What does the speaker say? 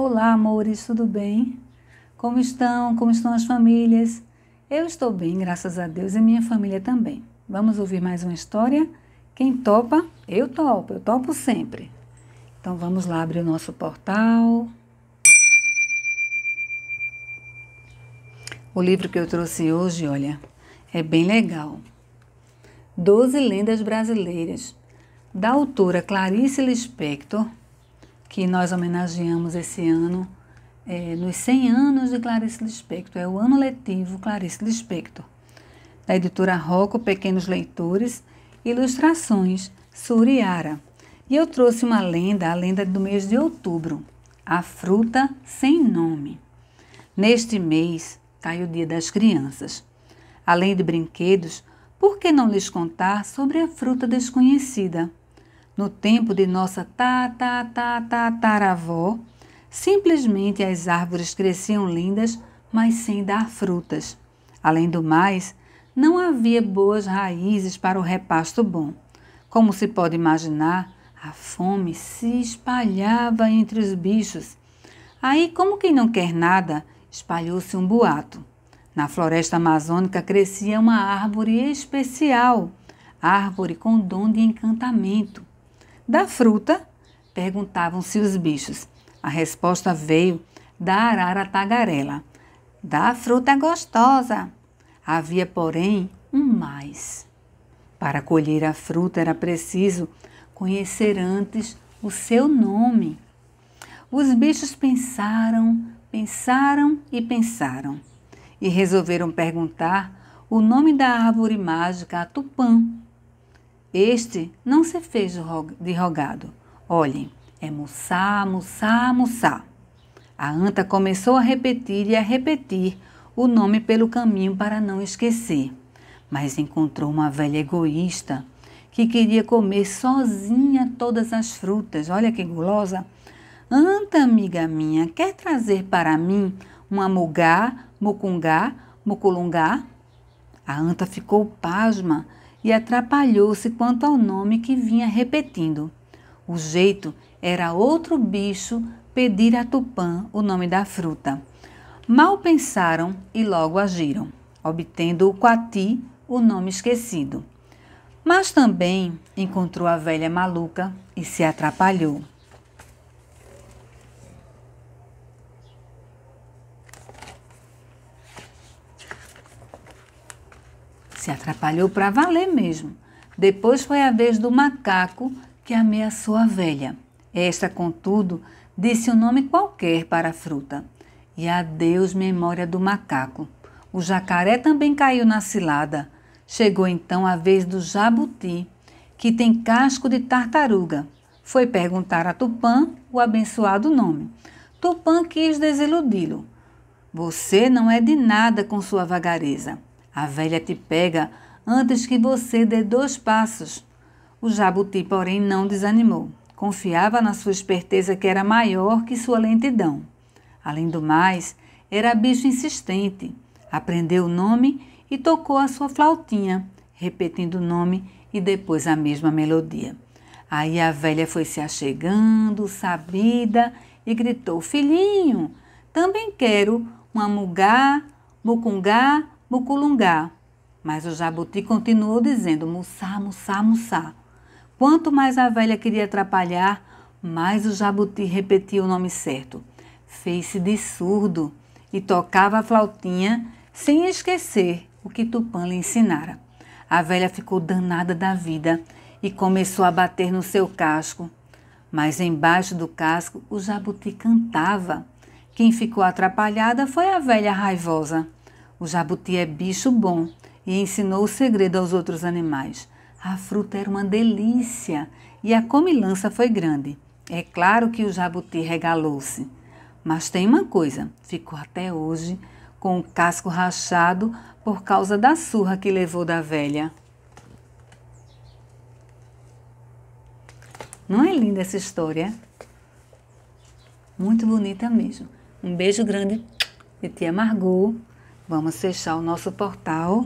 Olá, amores, tudo bem? Como estão? Como estão as famílias? Eu estou bem, graças a Deus, e minha família também. Vamos ouvir mais uma história? Quem topa, eu topo, eu topo sempre. Então vamos lá abrir o nosso portal. O livro que eu trouxe hoje, olha, é bem legal. Doze Lendas Brasileiras, da autora Clarice Lispector, que nós homenageamos esse ano é, nos 100 anos de Clarice Lispector. É o ano letivo Clarice Lispector. Da editora Rocco, Pequenos Leitores, Ilustrações, Suriara. E eu trouxe uma lenda, a lenda do mês de outubro, a fruta sem nome. Neste mês cai o dia das crianças. Além de brinquedos, por que não lhes contar sobre a fruta desconhecida? no tempo de nossa ta ta ta simplesmente as árvores cresciam lindas, mas sem dar frutas. Além do mais, não havia boas raízes para o repasto bom. Como se pode imaginar, a fome se espalhava entre os bichos. Aí, como quem não quer nada, espalhou-se um boato. Na floresta amazônica crescia uma árvore especial, árvore com dom de encantamento. Da fruta? perguntavam-se os bichos. A resposta veio da arara tagarela. Da fruta gostosa. Havia, porém, um mais. Para colher a fruta era preciso conhecer antes o seu nome. Os bichos pensaram, pensaram e pensaram e resolveram perguntar o nome da árvore mágica a Tupã, este não se fez de rogado. Olhem, é mussá, mussá, mussá. A anta começou a repetir e a repetir o nome pelo caminho para não esquecer, mas encontrou uma velha egoísta que queria comer sozinha todas as frutas. Olha que gulosa! Anta, amiga minha, quer trazer para mim uma mugá, mucungá, muculungá? A anta ficou pasma e atrapalhou-se quanto ao nome que vinha repetindo. O jeito era outro bicho pedir a Tupã o nome da fruta. Mal pensaram e logo agiram, obtendo o Quati o nome esquecido. Mas também encontrou a velha maluca e se atrapalhou. se atrapalhou para valer mesmo. Depois foi a vez do macaco que ameaçou a velha. Esta, contudo, disse um nome qualquer para a fruta. E adeus memória do macaco. O jacaré também caiu na cilada. Chegou então a vez do jabuti, que tem casco de tartaruga. Foi perguntar a Tupã o abençoado nome. Tupã quis desiludi-lo. Você não é de nada com sua vagareza. A velha te pega antes que você dê dois passos. O jabuti, porém, não desanimou. Confiava na sua esperteza que era maior que sua lentidão. Além do mais, era bicho insistente. Aprendeu o nome e tocou a sua flautinha, repetindo o nome e depois a mesma melodia. Aí a velha foi se achegando, sabida, e gritou: Filhinho, também quero uma mugá, mucungá muculungá. Mas o jabuti continuou dizendo mussá, mussá, mussá. Quanto mais a velha queria atrapalhar, mais o jabuti repetia o nome certo. Fez-se de surdo e tocava a flautinha sem esquecer o que Tupã lhe ensinara. A velha ficou danada da vida e começou a bater no seu casco. Mas embaixo do casco o jabuti cantava. Quem ficou atrapalhada foi a velha raivosa. O jabuti é bicho bom e ensinou o segredo aos outros animais. A fruta era uma delícia e a comilança foi grande. É claro que o jabuti regalou-se. Mas tem uma coisa: ficou até hoje com o casco rachado por causa da surra que levou da velha. Não é linda essa história? Muito bonita mesmo. Um beijo grande de tia Margot. Vamos fechar o nosso portal.